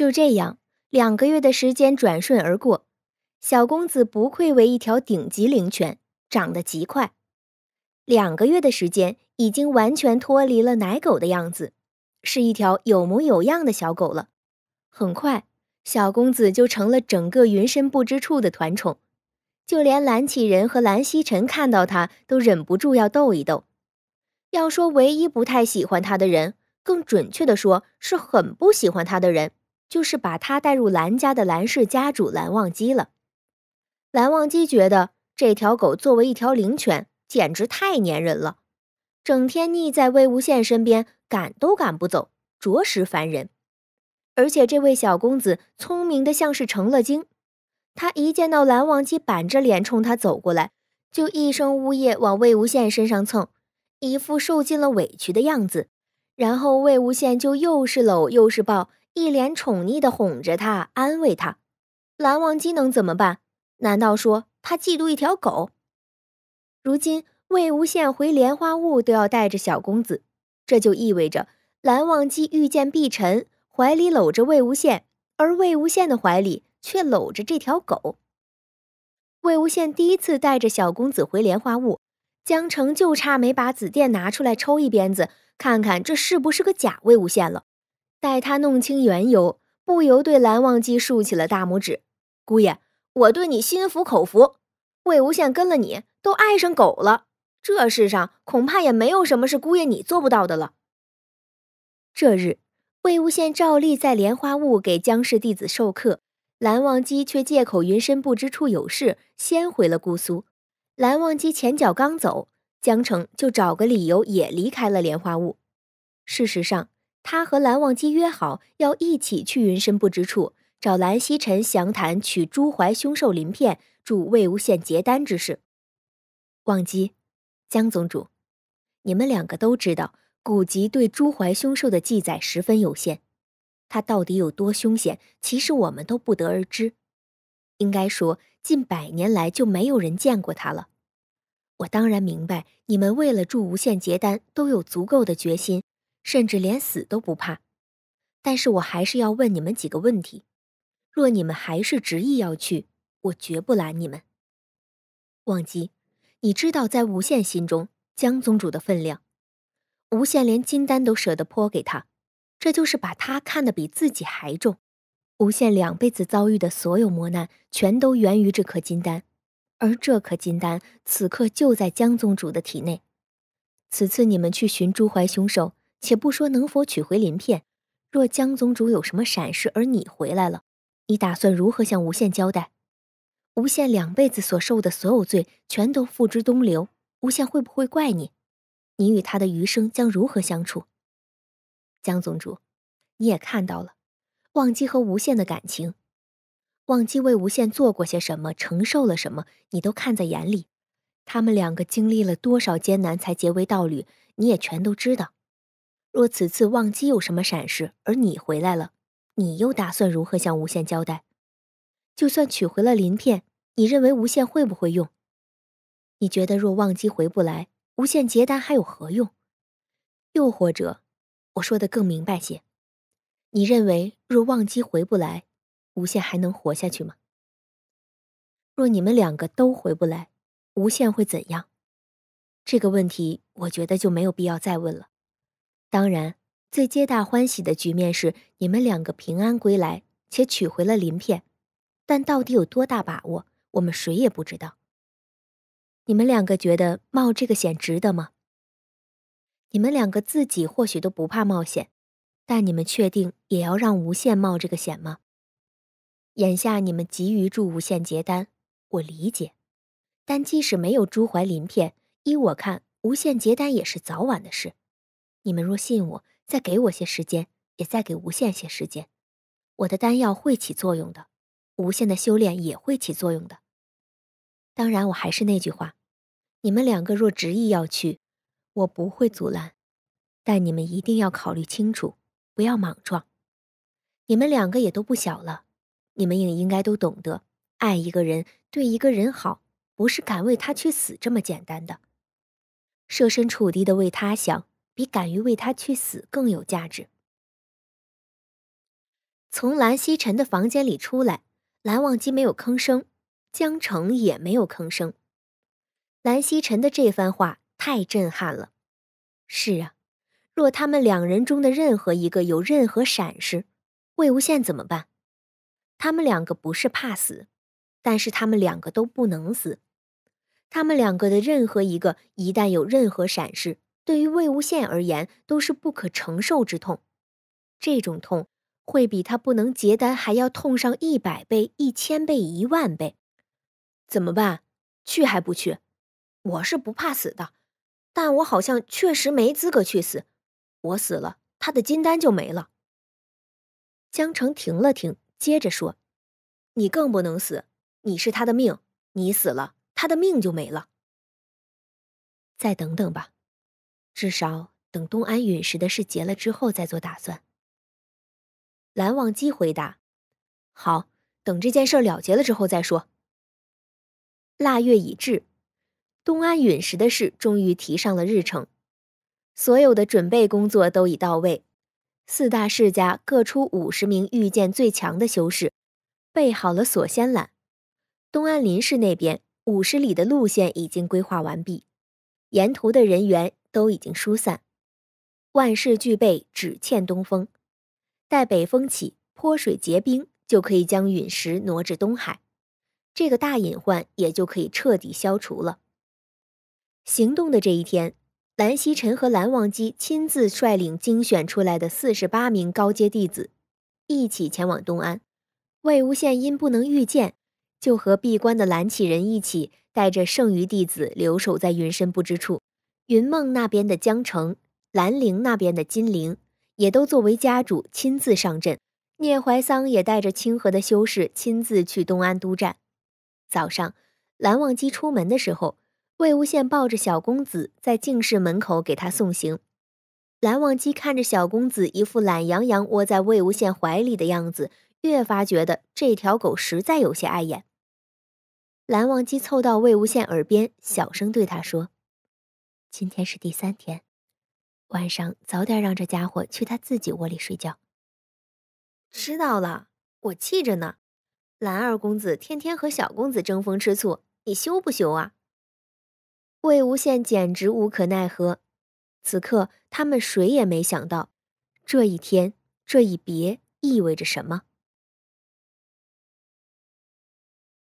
就这样，两个月的时间转瞬而过，小公子不愧为一条顶级灵犬，长得极快。两个月的时间已经完全脱离了奶狗的样子，是一条有模有样的小狗了。很快，小公子就成了整个云深不知处的团宠，就连蓝启仁和蓝曦臣看到他都忍不住要逗一逗。要说唯一不太喜欢他的人，更准确的说，是很不喜欢他的人。就是把他带入蓝家的蓝氏家主蓝忘机了。蓝忘机觉得这条狗作为一条灵犬，简直太粘人了，整天腻在魏无羡身边，赶都赶不走，着实烦人。而且这位小公子聪明的像是成了精，他一见到蓝忘机板着脸冲他走过来，就一声呜咽往魏无羡身上蹭，一副受尽了委屈的样子。然后魏无羡就又是搂又是抱。一脸宠溺的哄着他，安慰他。蓝忘机能怎么办？难道说他嫉妒一条狗？如今魏无羡回莲花坞都要带着小公子，这就意味着蓝忘机遇见碧晨，怀里搂着魏无羡，而魏无羡的怀里却搂着这条狗。魏无羡第一次带着小公子回莲花坞，江澄就差没把紫电拿出来抽一鞭子，看看这是不是个假魏无羡了。待他弄清缘由，不由对蓝忘机竖起了大拇指：“姑爷，我对你心服口服。魏无羡跟了你，都爱上狗了。这世上恐怕也没有什么是姑爷你做不到的了。”这日，魏无羡照例在莲花坞给江氏弟子授课，蓝忘机却借口云深不知处有事先回了姑苏。蓝忘机前脚刚走，江澄就找个理由也离开了莲花坞。事实上，他和蓝忘机约好要一起去云深不知处找蓝曦臣详谈取朱怀凶兽鳞片助魏无羡结丹之事。忘机，江宗主，你们两个都知道古籍对朱怀凶兽的记载十分有限，他到底有多凶险，其实我们都不得而知。应该说，近百年来就没有人见过他了。我当然明白，你们为了助无限结丹，都有足够的决心。甚至连死都不怕，但是我还是要问你们几个问题。若你们还是执意要去，我绝不拦你们。忘机，你知道在无限心中，江宗主的分量，无限连金丹都舍得泼给他，这就是把他看得比自己还重。无限两辈子遭遇的所有磨难，全都源于这颗金丹，而这颗金丹此刻就在江宗主的体内。此次你们去寻朱怀凶手。且不说能否取回鳞片，若江宗主有什么闪失而你回来了，你打算如何向无限交代？无限两辈子所受的所有罪全都付之东流，无限会不会怪你？你与他的余生将如何相处？江宗主，你也看到了，忘机和无限的感情，忘机为无限做过些什么，承受了什么，你都看在眼里。他们两个经历了多少艰难才结为道侣，你也全都知道。若此次忘机有什么闪失，而你回来了，你又打算如何向无限交代？就算取回了鳞片，你认为无限会不会用？你觉得若忘机回不来，无限结丹还有何用？又或者，我说的更明白些，你认为若忘机回不来，无限还能活下去吗？若你们两个都回不来，无限会怎样？这个问题，我觉得就没有必要再问了。当然，最皆大欢喜的局面是你们两个平安归来且取回了鳞片，但到底有多大把握，我们谁也不知道。你们两个觉得冒这个险值得吗？你们两个自己或许都不怕冒险，但你们确定也要让无限冒这个险吗？眼下你们急于助无限结丹，我理解，但即使没有朱怀鳞片，依我看，无限结丹也是早晚的事。你们若信我，再给我些时间，也再给无限些时间，我的丹药会起作用的，无限的修炼也会起作用的。当然，我还是那句话，你们两个若执意要去，我不会阻拦，但你们一定要考虑清楚，不要莽撞。你们两个也都不小了，你们也应该都懂得，爱一个人，对一个人好，不是敢为他去死这么简单的，设身处地的为他想。比敢于为他去死更有价值。从蓝曦臣的房间里出来，蓝忘机没有吭声，江澄也没有吭声。蓝曦臣的这番话太震撼了。是啊，若他们两人中的任何一个有任何闪失，魏无羡怎么办？他们两个不是怕死，但是他们两个都不能死。他们两个的任何一个一旦有任何闪失，对于魏无羡而言，都是不可承受之痛。这种痛会比他不能结丹还要痛上一百倍、一千倍、一万倍。怎么办？去还不去？我是不怕死的，但我好像确实没资格去死。我死了，他的金丹就没了。江澄停了停，接着说：“你更不能死，你是他的命，你死了，他的命就没了。再等等吧。”至少等东安陨石的事结了之后再做打算。蓝忘机回答：“好，等这件事了结了之后再说。”腊月已至，东安陨石的事终于提上了日程，所有的准备工作都已到位。四大世家各出五十名御剑最强的修士，备好了锁仙缆。东安林氏那边五十里的路线已经规划完毕，沿途的人员。都已经疏散，万事俱备，只欠东风。待北风起，泼水结冰，就可以将陨石挪至东海，这个大隐患也就可以彻底消除了。行动的这一天，蓝曦臣和蓝忘机亲自率领精选出来的四十八名高阶弟子，一起前往东安。魏无羡因不能御剑，就和闭关的蓝启仁一起，带着剩余弟子留守在云深不知处。云梦那边的江城，兰陵那边的金陵，也都作为家主亲自上阵。聂怀桑也带着清河的修士亲自去东安督战。早上，蓝忘机出门的时候，魏无羡抱着小公子在静室门口给他送行。蓝忘机看着小公子一副懒洋洋窝在魏无羡怀里的样子，越发觉得这条狗实在有些碍眼。蓝忘机凑到魏无羡耳边，小声对他说。今天是第三天，晚上早点让这家伙去他自己窝里睡觉。知道了，我气着呢。蓝二公子天天和小公子争风吃醋，你羞不羞啊？魏无羡简直无可奈何。此刻，他们谁也没想到，这一天这一别意味着什么。